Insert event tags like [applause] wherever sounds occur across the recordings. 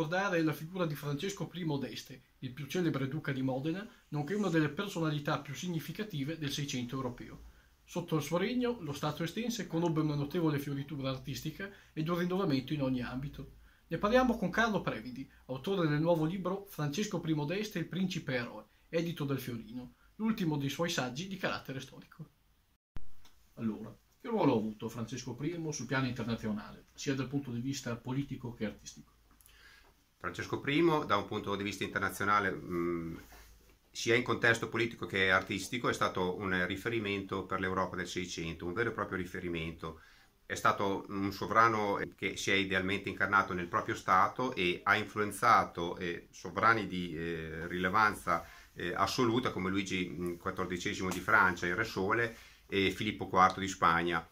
ricordare la figura di Francesco I d'Este, il più celebre duca di Modena, nonché una delle personalità più significative del Seicento europeo. Sotto il suo regno, lo Stato estense conobbe una notevole fioritura artistica ed un rinnovamento in ogni ambito. Ne parliamo con Carlo Previdi, autore del nuovo libro Francesco I d'Este, il principe eroe, edito dal Fiorino, l'ultimo dei suoi saggi di carattere storico. Allora, che ruolo ha avuto Francesco I sul piano internazionale, sia dal punto di vista politico che artistico? Francesco I, da un punto di vista internazionale, mh, mm, sia in contesto politico che artistico, è stato un riferimento per l'Europa del Seicento, un vero e proprio riferimento. È stato un sovrano che si è idealmente incarnato nel proprio Stato e ha influenzato eh, sovrani di eh, rilevanza eh, assoluta come Luigi XIV mm, di Francia, il Re Sole, e Filippo IV di Spagna.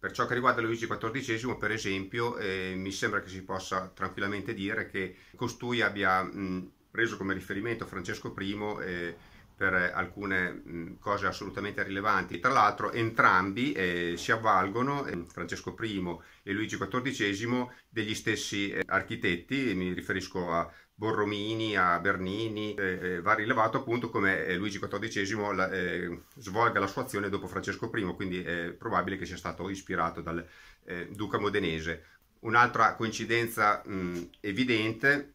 Per ciò che riguarda Luigi XIV, per esempio, eh, mi sembra che si possa tranquillamente dire che costui abbia mh, preso come riferimento Francesco I eh, per alcune mh, cose assolutamente rilevanti. Tra l'altro entrambi eh, si avvalgono, eh, Francesco I e Luigi XIV, degli stessi eh, architetti, mi riferisco a Borromini a Bernini, eh, va rilevato appunto come eh, Luigi XIV la, eh, svolga la sua azione dopo Francesco I, quindi è probabile che sia stato ispirato dal eh, duca modenese. Un'altra coincidenza mh, evidente,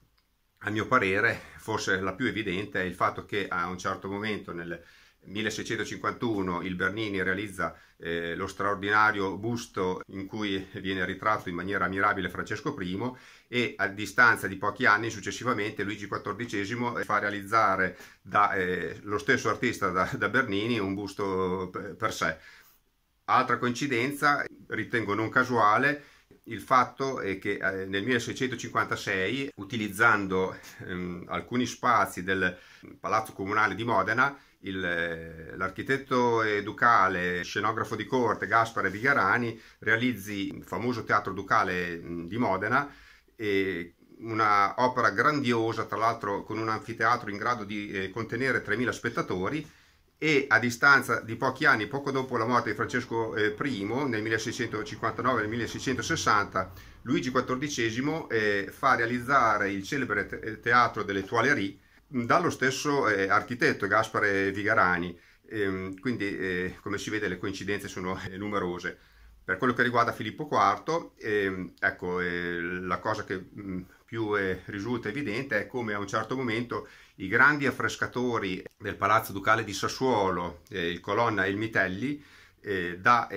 a mio parere, forse la più evidente, è il fatto che a un certo momento nel 1651 il Bernini realizza eh, lo straordinario busto in cui viene ritratto in maniera ammirabile Francesco I e a distanza di pochi anni successivamente Luigi XIV eh, fa realizzare da, eh, lo stesso artista da, da Bernini un busto per sé. Altra coincidenza, ritengo non casuale, il fatto è che eh, nel 1656, utilizzando ehm, alcuni spazi del Palazzo Comunale di Modena, eh, l'architetto ducale, scenografo di corte Gaspare Bigarani realizzi il famoso teatro ducale mm, di Modena e una opera grandiosa, tra l'altro con un anfiteatro in grado di eh, contenere 3.000 spettatori e a distanza di pochi anni, poco dopo la morte di Francesco eh, I, nel 1659-1660, Luigi XIV eh, fa realizzare il celebre teatro delle Tuileries dallo stesso eh, architetto Gaspare Vigarani, ehm, quindi eh, come si vede le coincidenze sono eh, numerose. Per quello che riguarda Filippo IV, ehm, ecco, eh, la cosa che mh, mm, più eh, risulta evidente è come a un certo momento i grandi affrescatori del Palazzo Ducale di Sassuolo, il Colonna e il Mitelli, da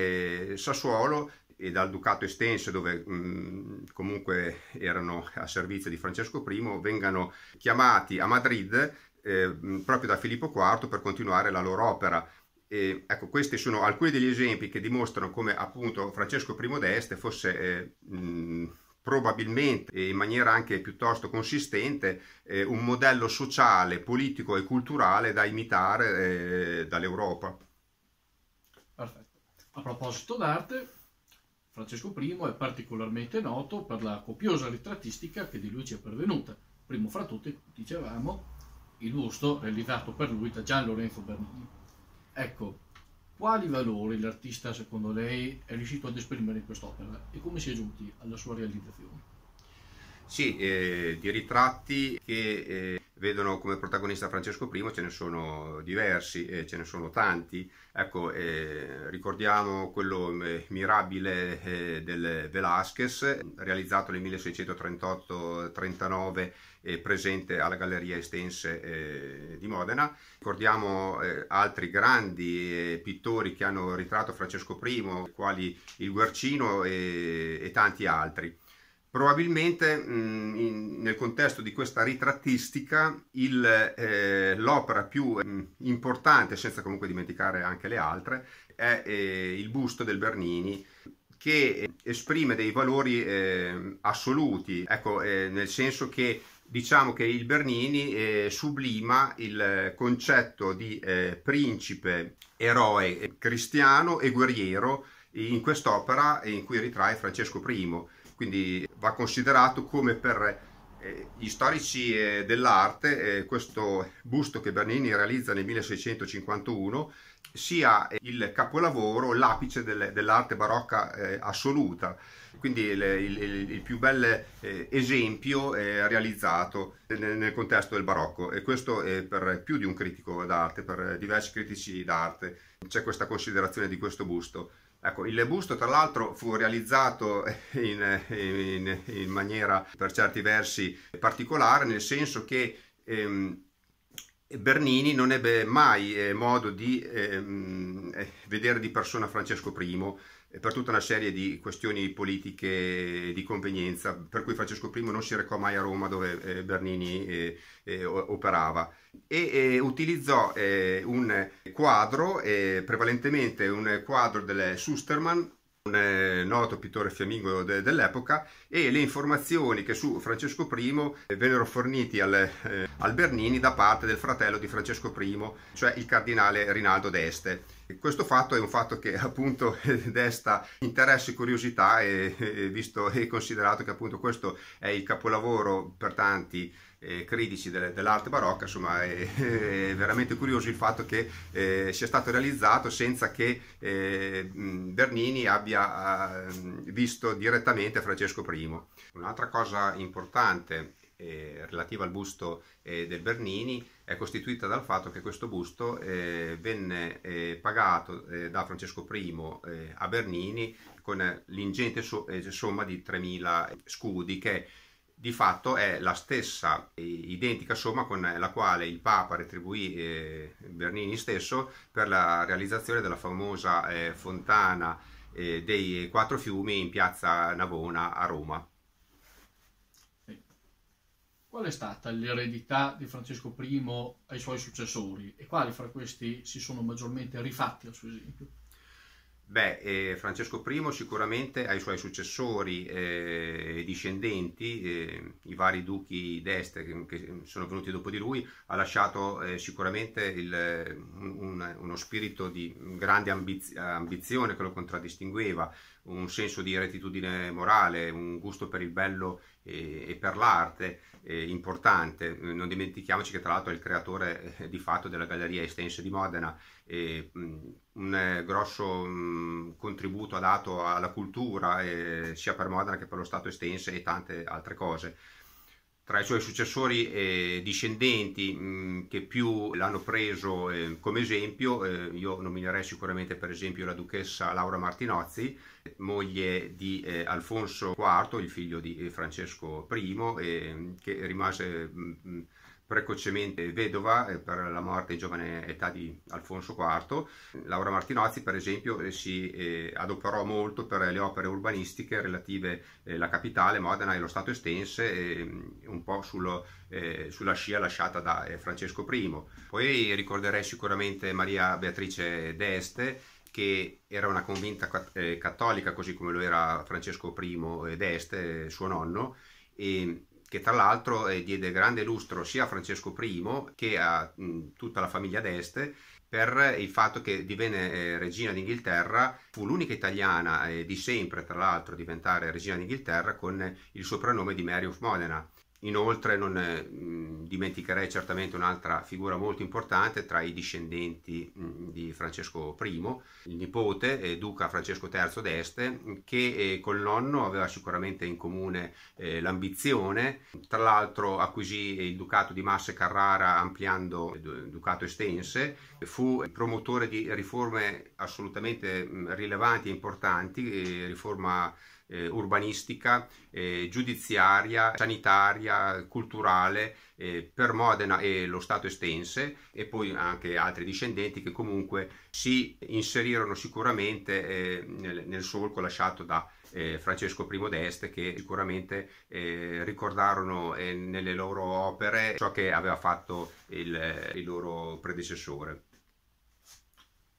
Sassuolo e dal ducato estense dove mh, mm, comunque erano a servizio di Francesco I vengano chiamati a Madrid eh, mm, proprio da Filippo IV per continuare la loro opera. E, ecco, questi sono alcuni degli esempi che dimostrano come appunto Francesco I d'Este fosse eh, mh, mm, probabilmente e in maniera anche piuttosto consistente eh, un modello sociale, politico e culturale da imitare eh, dall'Europa. Perfetto. A proposito d'arte, Francesco I è particolarmente noto per la copiosa ritrattistica che di lui ci è pervenuta, primo fra tutti, dicevamo, il busto realizzato per lui da Gian Lorenzo Bernini. Ecco, quali valori l'artista secondo lei è riuscito ad esprimere in quest'opera e come si è giunti alla sua realizzazione? Sì, eh, di ritratti che eh, vedono come protagonista Francesco I, ce ne sono diversi, e ce ne sono tanti. Ecco, eh, ricordiamo quello eh, mirabile eh, del Velázquez, realizzato nel 1638-39 e presente alla Galleria Estense eh, di Modena. Ricordiamo eh, altri grandi pittori che hanno ritratto Francesco I, quali il Guercino e, e tanti altri. Probabilmente mh, mm, in, nel contesto di questa ritrattistica eh, l'opera eh, più mh, mm, importante, senza comunque dimenticare anche le altre, è eh, il busto del Bernini che eh, esprime dei valori eh, assoluti, ecco, eh, nel senso che diciamo che il Bernini sublima il concetto di principe, eroe cristiano e guerriero in quest'opera in cui ritrae Francesco I quindi va considerato come per eh, gli storici eh, dell'arte eh, questo busto che Bernini realizza nel 1651 sia il capolavoro, l'apice dell'arte barocca assoluta, quindi il, più bel esempio realizzato nel contesto del barocco e questo è per più di un critico d'arte, per diversi critici d'arte c'è questa considerazione di questo busto. Ecco, il busto tra l'altro fu realizzato [laughs] in, in, in, maniera per certi versi particolare, nel senso che ehm, Bernini non ebbe mai eh, modo di ehm, eh, vedere di persona Francesco I eh, per tutta una serie di questioni politiche di convenienza, per cui Francesco I non si recò mai a Roma dove eh, Bernini operava e utilizzò un quadro, prevalentemente un quadro del Susterman, un noto pittore fiammingo dell'epoca e le informazioni che su Francesco I vennero fornite al Bernini da parte del fratello di Francesco I, cioè il cardinale Rinaldo d'Este. Questo fatto è un fatto che [laughs] appunto [laughs] desta interesse e curiosità e, e visto e considerato che appunto questo è il capolavoro per tanti eh, critici de, dell'arte barocca, insomma è, è, veramente curioso il fatto che eh, sia stato realizzato senza che eh, Bernini abbia ah, visto direttamente Francesco I. Un'altra cosa importante eh, relativa al busto eh, del Bernini è costituita dal fatto che questo busto eh, venne eh, pagato eh, da Francesco I eh, a Bernini con l'ingente so somma di 3.000 scudi che di fatto è la stessa identica somma con la quale il Papa retribuì Bernini stesso per la realizzazione della famosa fontana dei quattro fiumi in piazza Navona a Roma. Qual è stata l'eredità di Francesco I ai suoi successori e quali fra questi si sono maggiormente rifatti al suo esempio? Beh, eh, Francesco I sicuramente ai suoi successori eh, e eh, discendenti, eh, i vari duchi d'Este che, che, sono venuti dopo di lui, ha lasciato eh, sicuramente il, un, uno spirito di grande ambiz ambizione che lo contraddistingueva, un senso di rettitudine morale, un gusto per il bello e, eh, e per l'arte eh, importante. Eh, non dimentichiamoci che tra l'altro è il creatore eh, di fatto della Galleria Estense di Modena, e, un grosso contributo ha dato alla cultura sia per Modena che per lo Stato Estense e tante altre cose tra i suoi successori e eh, discendenti mh, mm, che più l'hanno preso eh, come esempio, eh, io nominerei sicuramente per esempio la duchessa Laura Martinozzi, moglie di eh, Alfonso IV, il figlio di eh, Francesco I, ehm, che rimase mh, mm, mm, precocemente vedova eh, per la morte in giovane età di Alfonso IV. Laura Martinozzi per esempio eh, si eh, adoperò molto per le opere urbanistiche relative alla capitale, Modena e lo Stato estense, ehm, un po' sullo, sulla scia lasciata da Francesco I. Poi ricorderei sicuramente Maria Beatrice d'Este che era una convinta cattolica così come lo era Francesco I d'Este, suo nonno, e che tra l'altro eh, diede grande lustro sia a Francesco I che a mh, mm, tutta la famiglia d'Este per il fatto che divenne eh, regina d'Inghilterra, fu l'unica italiana eh, di sempre, tra l'altro, a diventare regina d'Inghilterra con il soprannome di Mary of Modena. Inoltre non mh, mm, dimenticherei certamente un'altra figura molto importante tra i discendenti mh, mm, di Francesco I, il nipote eh, duca Francesco III d'Este, che eh, col nonno aveva sicuramente in comune eh, l'ambizione, tra l'altro acquisì eh, il ducato di Massa e Carrara ampliando il eh, ducato estense, fu promotore di riforme assolutamente mh, mm, rilevanti e importanti, eh, riforma eh, urbanistica, eh, giudiziaria, sanitaria, culturale eh, per Modena e lo Stato estense e poi anche altri discendenti che comunque si inserirono sicuramente eh, nel, nel solco lasciato da eh, Francesco I d'Este che sicuramente eh, ricordarono eh, nelle loro opere ciò che aveva fatto il, il loro predecessore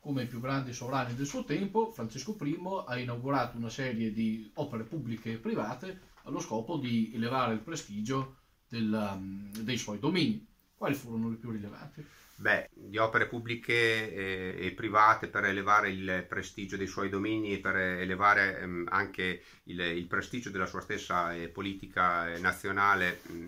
come i più grandi sovrani del suo tempo, Francesco I ha inaugurato una serie di opere pubbliche e private allo scopo di elevare il prestigio del, um, dei suoi domini. Quali furono le più rilevanti? Beh, di opere pubbliche eh, e, private per elevare il prestigio dei suoi domini e per elevare ehm, anche il, il prestigio della sua stessa eh, politica eh, nazionale mm,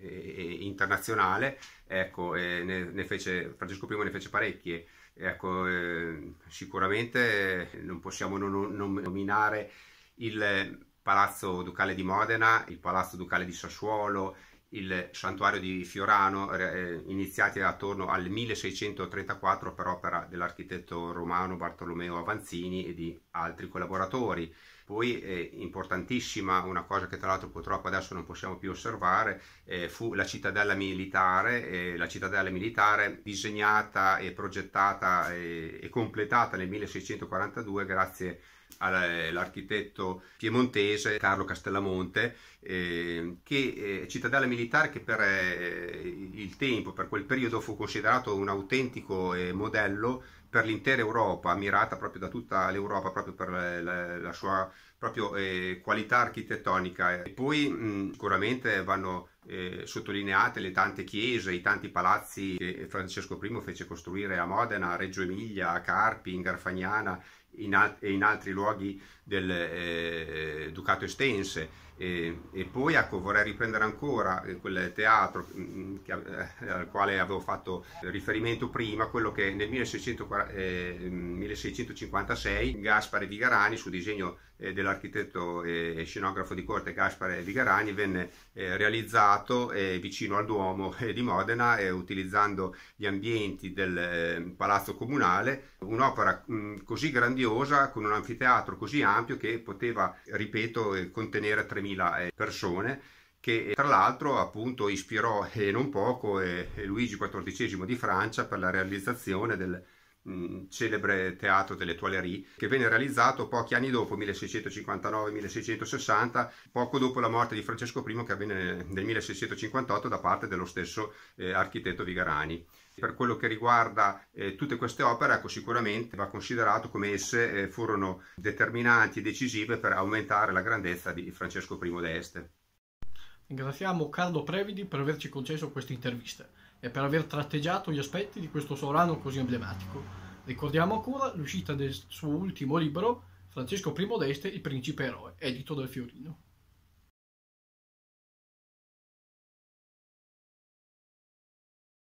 e internazionale, ecco, ne, ne fece, Francesco I ne fece parecchie. Ecco, eh, sicuramente eh, non possiamo non, non nominare il Palazzo Ducale di Modena, il Palazzo Ducale di Sassuolo, il santuario di Fiorano, eh, eh iniziati attorno al 1634 per opera dell'architetto romano Bartolomeo Avanzini e di altri collaboratori. Poi è eh, importantissima una cosa che tra l'altro purtroppo adesso non possiamo più osservare eh, fu la cittadella militare, eh, la cittadella militare disegnata e progettata e, eh, e completata nel 1642 grazie eh, all'architetto piemontese Carlo Castellamonte, eh, che eh, cittadella militare che per eh, il tempo, per quel periodo fu considerato un autentico modello per l'intera Europa, ammirata proprio da tutta l'Europa, proprio per la, la, la sua proprio, eh, qualità architettonica. E poi mh, sicuramente vanno eh, sottolineate le tante chiese, i tanti palazzi che Francesco I fece costruire a Modena, a Reggio Emilia, a Carpi, in Garfagnana in e in altri luoghi del eh, Ducato Estense. E, e, poi ecco, vorrei riprendere ancora eh, quel teatro mm, mm, che, eh, al quale avevo fatto riferimento prima, quello che nel 1640, eh, 1656 mm, Gaspare Vigarani, su disegno eh, dell'architetto e scenografo di corte Gaspare Vigarani, venne eh, realizzato Prato, eh, vicino al Duomo [laughs] eh, di Modena, eh, utilizzando gli ambienti del ehm, Palazzo Comunale, un'opera mh, mm, così grandiosa, con un anfiteatro così ampio che poteva, ripeto, eh, contenere 3.000 eh, persone che tra l'altro appunto ispirò non poco Luigi XIV di Francia per la realizzazione del celebre teatro delle Tuileries, che venne realizzato pochi anni dopo, 1659-1660, poco dopo la morte di Francesco I, che avvenne nel 1658 da parte dello stesso eh, architetto Vigarani. Per quello che riguarda eh, tutte queste opere, ecco, sicuramente va considerato come esse eh, furono determinanti e decisive per aumentare la grandezza di Francesco I d'Este. Ringraziamo Carlo Previdi per averci concesso questa intervista e per aver tratteggiato gli aspetti di questo sovrano così emblematico. Ricordiamo ancora l'uscita del suo ultimo libro, Francesco I d'Este, il principe eroe, edito dal Fiorino.